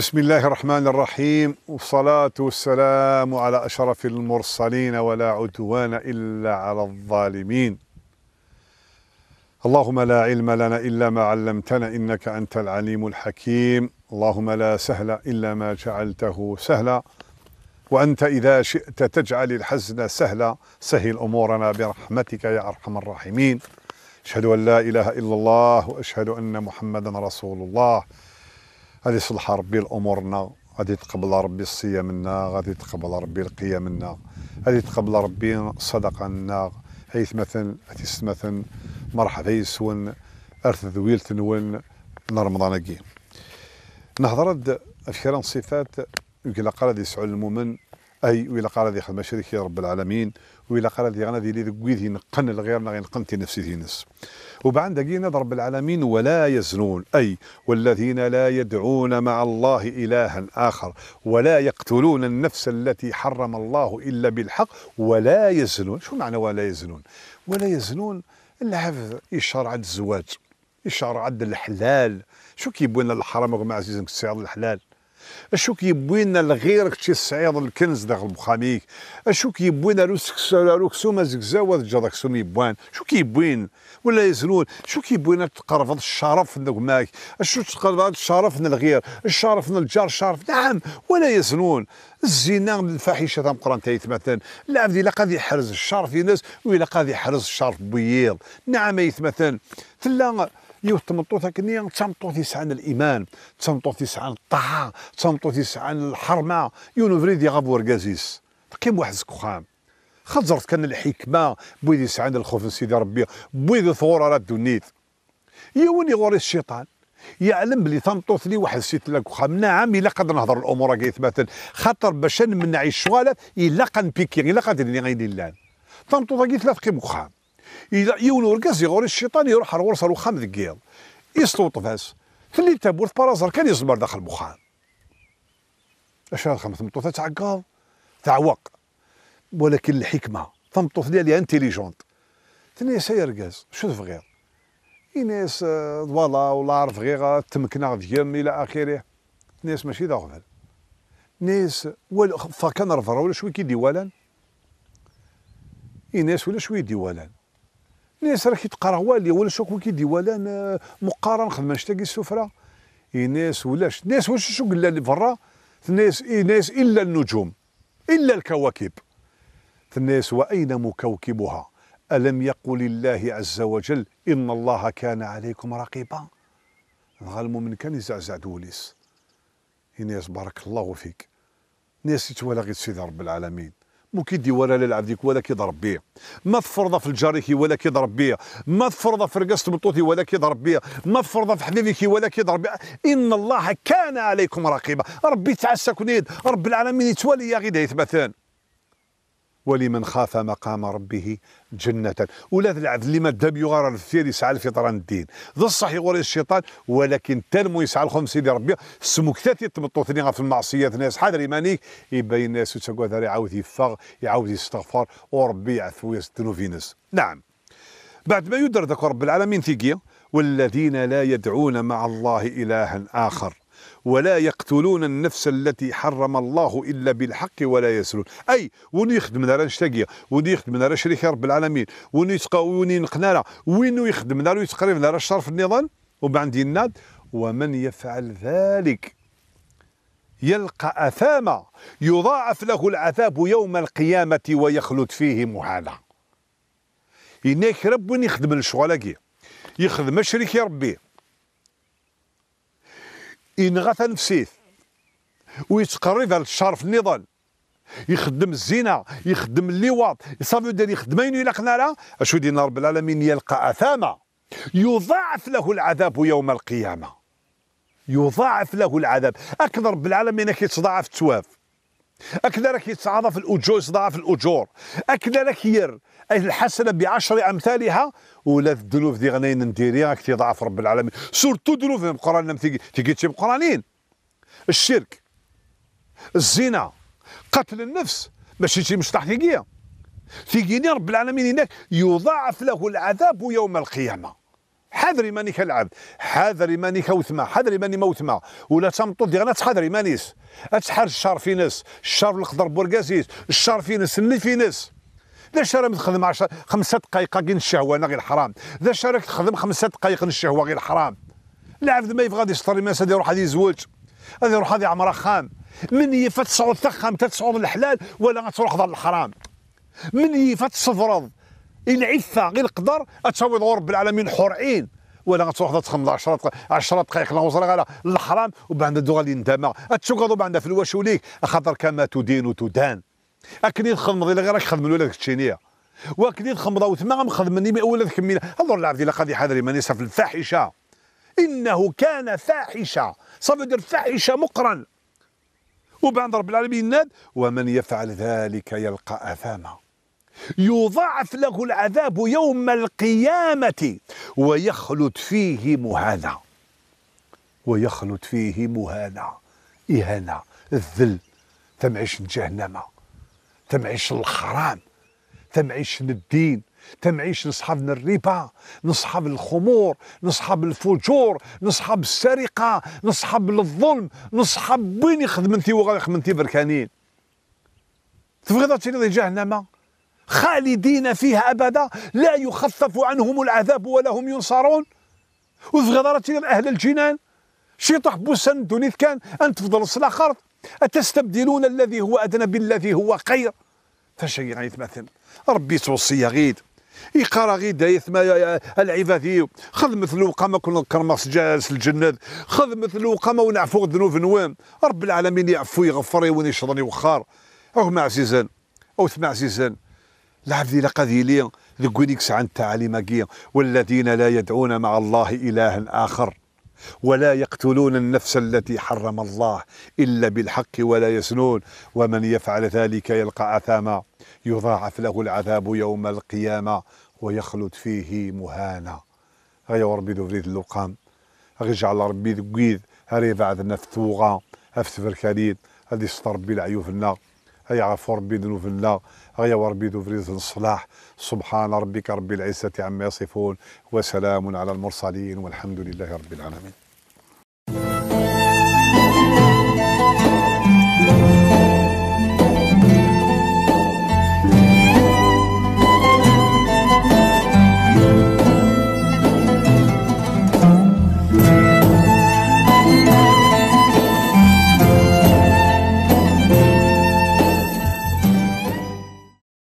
بسم الله الرحمن الرحيم والصلاة والسلام على أشرف المرسلين ولا عدوان إلا على الظالمين اللهم لا علم لنا إلا ما علمتنا إنك أنت العليم الحكيم اللهم لا سهل إلا ما جعلته سهلا وأنت إذا شئت تجعل الحزن سهلا سهل أمورنا برحمتك يا أرحم الراحمين أشهد أن لا إله إلا الله وأشهد أن محمدا رسول الله غادي يصلح ربي لامورنا غادي يتقبل ربي الصيام منا غادي يتقبل ربي القيام منا غادي يتقبل ربي الصدقه لنا حيث مثلا حيث مثلا مرحبا يسون ارث ذويل تنون رمضان كي نهضر افكار صفات يمكن قال يسعى المؤمن اي ويلا قال هذه خدمه شركه يا رب العالمين ويلا قال هذه غنى ذي لي نقن لغيرنا غير نقن تي نفسي تي نس وبعد دقينا رب العالمين ولا يزنون اي والذين لا يدعون مع الله الها اخر ولا يقتلون النفس التي حرم الله الا بالحق ولا يزنون شو معنى ولا يزنون ولا يزنون العفذ يشار عند الزواج يشار عند الحلال شو كيبونا الحرام وما عزيزك السعر الحلال اشو كيبوينا لغيرك تشي الصعيد الكنز داخل بخاميك اشو كيبوينا لو كسوم زكزاوة هاد داك كسو ميبوان شو كيبوين ولا يزنون شو كيبوينا تقرفض الشرف ندوك ماك اشو تقرفض الشرف من الغير الشرف من الجار الشرف نعم ولا يزنون الزنا الفاحشه تاع قران تايت مثلا العبد الا قاضي يحرز الشرف ناس ولا قاضي يحرز الشرف بيض نعم يتمثل ثلا يو تمطوثا كنيا تمطوث يسعان الايمان تمطوث يسعان الطاعه تمطوث يسعان الحرمه يونو فريدي غابور ركازيس تقيم واحد زكخام خزرت كان الحكمه بويدي يسعان الخوف من سيدي ربي بويدي ثغور راه دونيت يوني غوري الشيطان يعلم بلي تنطوث لي واحد سيت لك وخام نعم الا قد نهضر الامور كي مثلا خاطر باش نمنع الشوالات الا قنبيكي الا قادرين غيدير لان تنطوث كي ثلاث قيم وخام إذا يون ورقاس يغور الشيطان يروح ورصة الوخام ذكيض يسلو طفاس في الليل تابورت بارازر كان يصبر داخل البخار اش هاد خمس مطوطه تعقاض تعوق ولكن الحكمه تمطوط ديالي انتيليجونت ثني سير قاز شو فغير يناس آه، ضوالا ولا عرف غير آه، تمكنا فيم الى اخره ناس ماشي ذا غفل ناس ولا فكان رفرا ولا شوي كيدي والان ايناس ولا شوي يدي والان الناس راه كيتقرا والي ولا شكون كيدي ولا مقارن خدمه نشتاقي السفره الناس ولاش الناس واش شو قال لي برا الناس الناس الا النجوم الا الكواكب الناس واين مكوكبها الم يقل الله عز وجل ان الله كان عليكم رقيبا غالمو من كان يزعزع دوليس الناس بارك الله فيك ناس يتولى غير سيدي رب العالمين مو كيدي ولا للعب ديك ولا كيضرب بيه ما تفرض في الجاريكي ولا كيضرب بيه ما تفرض في رقصة بطوتي ولا كيضرب بيه ما تفرض في حبيبك ولا كيضرب بيه ان الله كان عليكم رقيبا ربي تعسى كنيد رب العالمين يتولي يا غيدا يثبتان ولمن خاف مقام ربه جنة ولا تلعب اللي ما الذهب يغار الفير يسعى الفطران الدين ذا الصح يغور الشيطان ولكن تنمو يسعى الخمس ديال ربي سمو كثاتي تمطو ثاني في المعصية ناس حاضر يمانيك يبين الناس وتسكوثر يعاود يفغ يعاود يستغفر وربي يعفو في ناس نعم بعد ما يدر ذكر رب العالمين ثقيا والذين لا يدعون مع الله إلها آخر ولا يقتلون النفس التي حرم الله الا بالحق ولا يسرون اي وين يخدمنا راه نشتاقيه وين يخدمنا راه شريك رب العالمين وني وين نقنانا وين يخدمنا راه يتقرب دار شرف النظام وبعد الناد ومن يفعل ذلك يلقى أثاما يضاعف له العذاب يوم القيامة ويخلد فيه مهانا إنك رب يخدم الشغلة يخدم شريك ربي ينغى تنفسيه ويتقرب على الشرف النضال يخدم الزنا يخدم اللواط صافي دير يخدم اين الى قناره اشو دين رب العالمين يلقى اثاما يضاعف له العذاب يوم القيامه يضاعف له العذاب اكثر بالعالمين كيتضاعف تواف أكذا راك يتعاضى في الأجور يتضاعف الأجور أكذا راك ير الحسنة بعشر أمثالها ولا الذنوب دي غنين نديري راك تضاعف رب العالمين سورتو القرآن قرانا تيكيتشي مقرانين الشرك الزنا قتل النفس ماشي شي مصلحة في ثقيني رب العالمين هناك يضاعف له العذاب يوم القيامة حذري ماني كالعبد حذري ماني وثما حذري ماني موثما ولا تمطو ديالنا تحذري مانيس اتحر الشهر في ناس الشهر الاخضر بورقاسيس الشهر في ناس اللي في ناس ذا شارك تخدم خمسة دقائق كي الشهوة انا غير حرام ذا شارك تخدم خمسة دقائق الشهوة غير حرام العبد ما يبغى يشطر الناس هذا يروح هذا يزوج هذا يروح هذا عمره خام من يفات تصعد تخام تتصعد الحلال ولا غتروح ضل الحرام من يفات تصفرض العفه غير القدر اتشاوض رب العالمين حرعين ولا غتروح تخمض 10 دقائق نوصل على الحرام وبعد دوغا اللي ندمى تشقضوا بعد في الواشوليك خاطر كما تدين تدان اكني تخمض الا غير راك خدم ولا التشينيه واكني تخمض وثما من اول كمينا هذو العبد الا قاضي حضري ماني يصف الفاحشه انه كان فاحشه صافي فاحشه مقرا وبعد رب العالمين ناد ومن يفعل ذلك يلقى اثاما يضاعف له العذاب يوم القيامة ويخلد فيه مهانة ويخلد فيه مهانة إهانة الذل ثم عيش جهنم ثم عيش الحرام ثم عيش الدين تم عيش نصحاب الربا نصحاب الخمور نصحاب الفجور نصحاب السرقة نصحاب الظلم نصحاب وين يخدم انت وغير يخدم انت بركانين تبغي تشري جهنم خالدين فيها أبدا لا يخفف عنهم العذاب ولا هم ينصرون وفي أهل الجنان شي تحبو سندوني كان أن تفضل الصلاخر أتستبدلون الذي هو أدنى بالذي هو خير فشي غيث مثل ربي توصي غيد يقرا غير دايث ما العبادي خذ مثل وقام كنا الكرماس جالس الجناد خذ مثل وقام ونعفو الذنوب نوام رب العالمين يعفو يغفر وين وخار او ما عزيزان او ثم عزيزان العبد لقد لي ذو وينيكس عن التعاليم كيا والذين لا يدعون مع الله إلها آخر ولا يقتلون النفس التي حرم الله إلا بالحق ولا يسنون ومن يفعل ذلك يلقى أثاما يضاعف له العذاب يوم القيامة ويخلد فيه مهانا غير وربي ذو فريد اللقام غيجعل ربي ذو قيد هاري بعد نفثوغا أفسفر كريد هذه ستربي ربي العيوف النار هيا هيعرفوا ربي ذنوبنا غيوا ربي دوفريز الصلاح سبحان ربك رب العزة عما يصفون وسلام على المرسلين والحمد لله رب العالمين